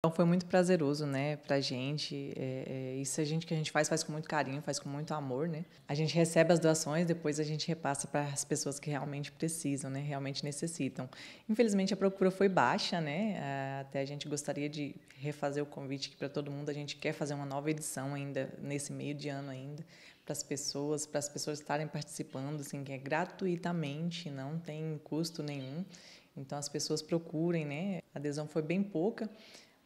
Então foi muito prazeroso, né, pra gente. É, é, isso a gente que a gente faz, faz com muito carinho, faz com muito amor, né? A gente recebe as doações, depois a gente repassa para as pessoas que realmente precisam, né, realmente necessitam. Infelizmente a procura foi baixa, né? Até a gente gostaria de refazer o convite para todo mundo. A gente quer fazer uma nova edição ainda nesse meio de ano ainda para as pessoas, para as pessoas estarem participando, assim, que é gratuitamente, não tem custo nenhum. Então as pessoas procurem, né? A adesão foi bem pouca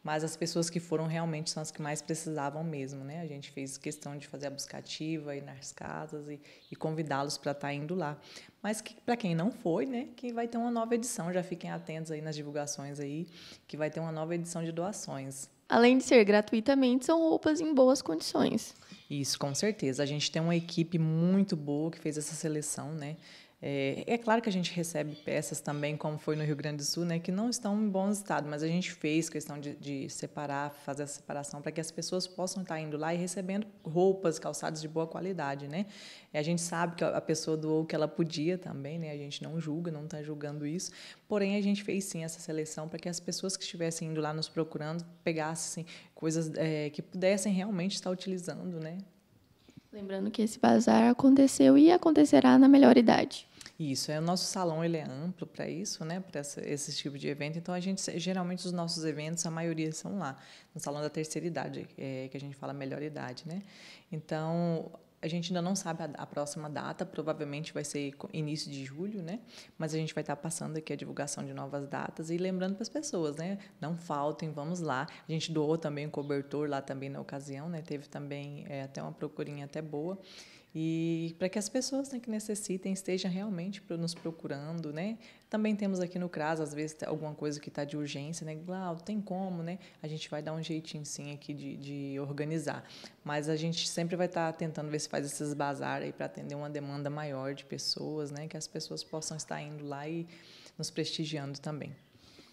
mas as pessoas que foram realmente são as que mais precisavam mesmo, né? A gente fez questão de fazer a buscativa, ir nas casas e, e convidá-los para estar tá indo lá. Mas que, para quem não foi, né, que vai ter uma nova edição, já fiquem atentos aí nas divulgações aí, que vai ter uma nova edição de doações. Além de ser gratuitamente, são roupas em boas condições. Isso, com certeza. A gente tem uma equipe muito boa que fez essa seleção, né? É, é, claro que a gente recebe peças também, como foi no Rio Grande do Sul, né, que não estão em bom estado, mas a gente fez questão de, de separar, fazer a separação para que as pessoas possam estar indo lá e recebendo roupas, calçados de boa qualidade, né? E a gente sabe que a pessoa doou o que ela podia também, né? A gente não julga, não está julgando isso. Porém, a gente fez sim essa seleção para que as pessoas que estivessem indo lá nos procurando pegassem coisas é, que pudessem realmente estar utilizando, né? Lembrando que esse bazar aconteceu e acontecerá na melhor idade. Isso, é, o nosso salão ele é amplo para isso, né, para esse tipo de evento. Então a gente geralmente os nossos eventos, a maioria são lá, no salão da terceira idade, é, que a gente fala melhor idade, né? Então a gente ainda não sabe a, a, próxima data, provavelmente vai ser início de julho, né? Mas a gente vai estar tá passando aqui a divulgação de novas datas e lembrando para as pessoas, né? Não faltem, vamos lá. A gente doou também um cobertor lá também na ocasião, né? Teve também é, até uma procurinha até boa. E para que as pessoas né, que necessitem estejam realmente nos procurando, né? Também temos aqui no CRAS, às vezes, tá alguma coisa que está de urgência, né? Glau, tem como, né? A gente vai dar um jeitinho, sim, aqui de, de organizar. Mas a gente sempre vai estar tá tentando ver se faz esses bazar aí para atender uma demanda maior de pessoas, né? Que as pessoas possam estar indo lá e nos prestigiando também.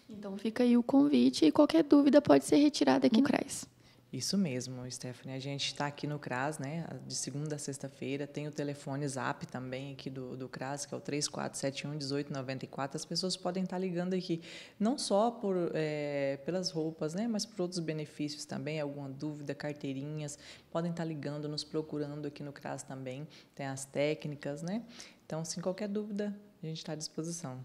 Então fica aí o convite e qualquer dúvida pode ser retirada aqui no hum. Isso mesmo, Stephanie. A gente está aqui no CRAS, né? De segunda a sexta-feira. Tem o telefone zap também aqui do, do CRAS, que é o 3471 1894. As pessoas podem estar tá ligando aqui, não só por, é, pelas roupas, né? Mas por outros benefícios também, alguma dúvida, carteirinhas. Podem estar tá ligando, nos procurando aqui no CRAS também. Tem as técnicas, né? Então, sem assim, qualquer dúvida, a gente está à disposição.